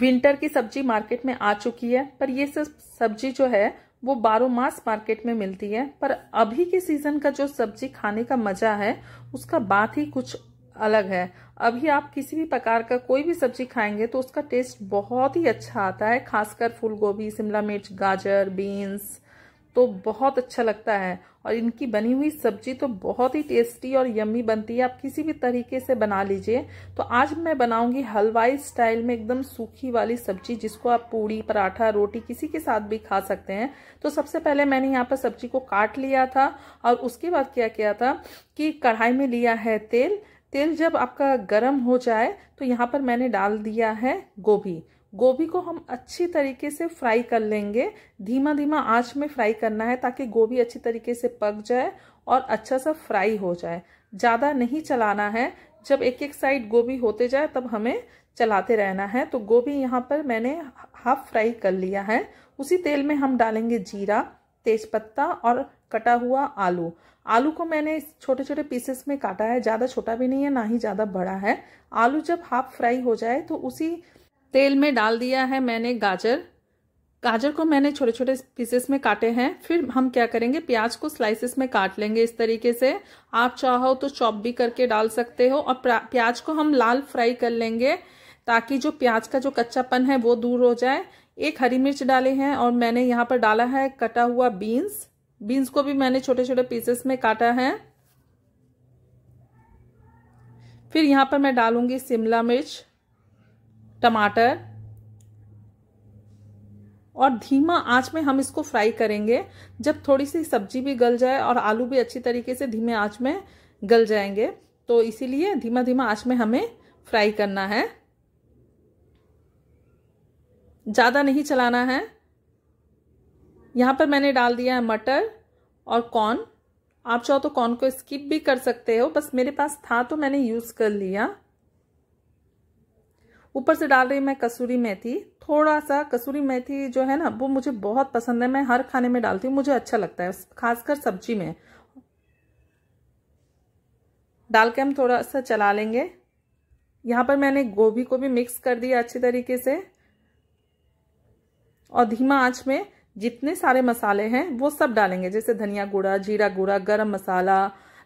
winter की सब्जी market में आ चुकी है पर ये सब सब्जी जो है वो बारो मास मार्केट में मिलती है पर अभी के सीजन का जो सब्जी खाने का मजा है उसका बात ही कुछ अलग है अभी आप किसी भी प्रकार का कोई भी सब्जी खाएंगे तो उसका टेस्ट बहुत ही अच्छा आता है खासकर फूलगोभी शिमला मिर्च गाजर बीन्स तो बहुत अच्छा लगता है और इनकी बनी हुई सब्जी तो बहुत ही टेस्टी और यम्मी बनती है आप किसी भी तरीके से बना लीजिए तो आज मैं बनाऊंगी हलवाई स्टाइल में एकदम सूखी वाली सब्जी जिसको आप पूड़ी पराठा रोटी किसी के साथ भी खा सकते हैं तो सबसे पहले मैंने यहाँ पर सब्जी को काट लिया था और उसके बाद क्या किया था कि कढ़ाई में लिया है तेल तेल जब आपका गर्म हो जाए तो यहाँ पर मैंने डाल दिया है गोभी गोभी को हम अच्छी तरीके से फ्राई कर लेंगे धीमा धीमा आंच में फ्राई करना है ताकि गोभी अच्छी तरीके से पक जाए और अच्छा सा फ्राई हो जाए ज़्यादा नहीं चलाना है जब एक एक साइड गोभी होते जाए तब हमें चलाते रहना है तो गोभी यहाँ पर मैंने हाफ फ्राई कर लिया है उसी तेल में हम डालेंगे जीरा तेज़पत्ता और कटा हुआ आलू आलू को मैंने छोटे छोटे पीसेस में काटा है ज़्यादा छोटा भी नहीं है ना ही ज़्यादा बड़ा है आलू जब हाफ फ्राई हो जाए तो उसी तेल में डाल दिया है मैंने गाजर गाजर को मैंने छोटे छोटे पीसेस में काटे हैं फिर हम क्या करेंगे प्याज को स्लाइसेस में काट लेंगे इस तरीके से आप चाहो तो चॉप भी करके डाल सकते हो और प्याज को हम लाल फ्राई कर लेंगे ताकि जो प्याज का जो कच्चापन है वो दूर हो जाए एक हरी मिर्च डाले हैं और मैंने यहाँ पर डाला है कटा हुआ बीन्स बीन्स को भी मैंने छोटे छोटे पीसेस में काटा है फिर यहाँ पर मैं डालूंगी शिमला मिर्च टमाटर और धीमा आंच में हम इसको फ्राई करेंगे जब थोड़ी सी सब्जी भी गल जाए और आलू भी अच्छी तरीके से धीमे आंच में गल जाएंगे तो इसीलिए धीमा धीमा आंच में हमें फ्राई करना है ज़्यादा नहीं चलाना है यहाँ पर मैंने डाल दिया है मटर और कॉर्न आप चाहो तो कॉर्न को स्किप भी कर सकते हो बस मेरे पास था तो मैंने यूज़ कर लिया ऊपर से डाल रही मैं कसूरी मेथी थोड़ा सा कसूरी मेथी जो है ना वो मुझे बहुत पसंद है मैं हर खाने में डालती हूँ मुझे अच्छा लगता है खासकर सब्जी में डाल के हम थोड़ा सा चला लेंगे यहाँ पर मैंने गोभी को भी मिक्स कर दिया अच्छे तरीके से और धीमा आंच में जितने सारे मसाले हैं वो सब डालेंगे जैसे धनिया गुड़ा जीरा गुड़ा गरम मसाला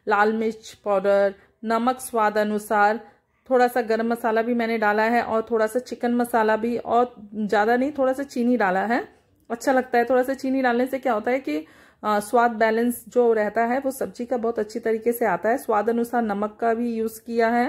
लाल मिर्च पाउडर नमक स्वाद अनुसार थोड़ा सा गरम मसाला भी मैंने डाला है और थोड़ा सा चिकन मसाला भी और ज़्यादा नहीं थोड़ा सा चीनी डाला है अच्छा लगता है थोड़ा सा चीनी डालने से क्या होता है कि आ, स्वाद बैलेंस जो रहता है वो सब्जी का बहुत अच्छी तरीके से आता है स्वाद अनुसार नमक का भी यूज़ किया है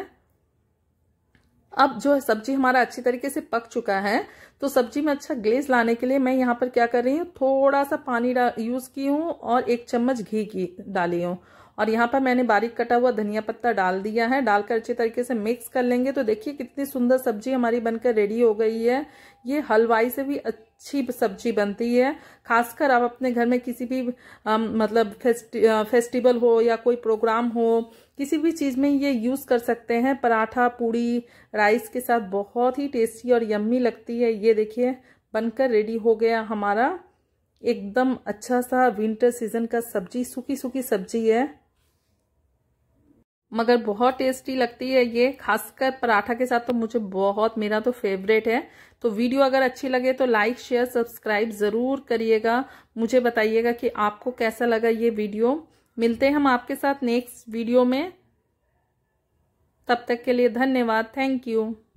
अब जो है सब्जी हमारा अच्छी तरीके से पक चुका है तो सब्जी में अच्छा ग्लेज लाने के लिए मैं यहाँ पर क्या कर रही हूँ थोड़ा सा पानी यूज़ की हूँ और एक चम्मच घी की डाली हूँ और यहाँ पर मैंने बारीक कटा हुआ धनिया पत्ता डाल दिया है डालकर अच्छे तरीके से मिक्स कर लेंगे तो देखिए कितनी सुंदर सब्जी हमारी बनकर रेडी हो गई है ये हलवाई से भी अच्छी सब्जी बनती है खासकर आप अपने घर में किसी भी आ, मतलब फेस्टि, आ, फेस्टिवल हो या कोई प्रोग्राम हो किसी भी चीज़ में ये यूज़ कर सकते हैं पराठा पूड़ी राइस के साथ बहुत ही टेस्टी और यम्मी लगती है ये देखिए बनकर रेडी हो गया हमारा एकदम अच्छा सा विंटर सीजन का सब्जी सूखी सूखी सब्जी है मगर बहुत टेस्टी लगती है ये खासकर पराठा के साथ तो मुझे बहुत मेरा तो फेवरेट है तो वीडियो अगर अच्छी लगे तो लाइक शेयर सब्सक्राइब ज़रूर करिएगा मुझे बताइएगा कि आपको कैसा लगा ये वीडियो मिलते हैं हम आपके साथ नेक्स्ट वीडियो में तब तक के लिए धन्यवाद थैंक यू